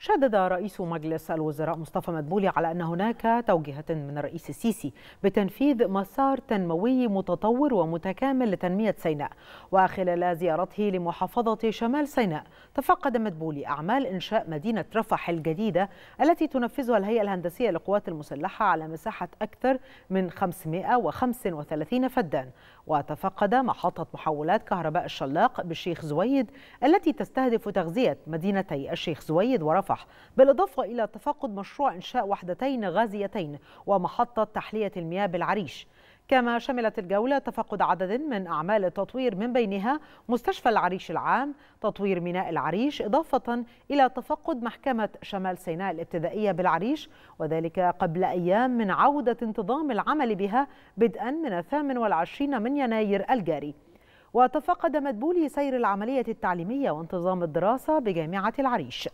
شدد رئيس مجلس الوزراء مصطفى مدبولي على أن هناك توجيهات من الرئيس السيسي بتنفيذ مسار تنموي متطور ومتكامل لتنمية سيناء وخلال زيارته لمحافظة شمال سيناء تفقد مدبولي أعمال إنشاء مدينة رفح الجديدة التي تنفذها الهيئة الهندسية للقوات المسلحة على مساحة أكثر من 535 فدان وتفقد محطة محولات كهرباء الشلاق بالشيخ زويد التي تستهدف تغذية مدينتي الشيخ زويد ورفح رفح بالإضافة إلى تفقد مشروع إنشاء وحدتين غازيتين ومحطة تحلية المياه بالعريش كما شملت الجولة تفقد عدد من أعمال التطوير من بينها مستشفى العريش العام تطوير ميناء العريش إضافة إلى تفقد محكمة شمال سيناء الابتدائية بالعريش وذلك قبل أيام من عودة انتظام العمل بها بدءا من 28 من يناير الجاري وتفقد مدبولي سير العملية التعليمية وانتظام الدراسة بجامعة العريش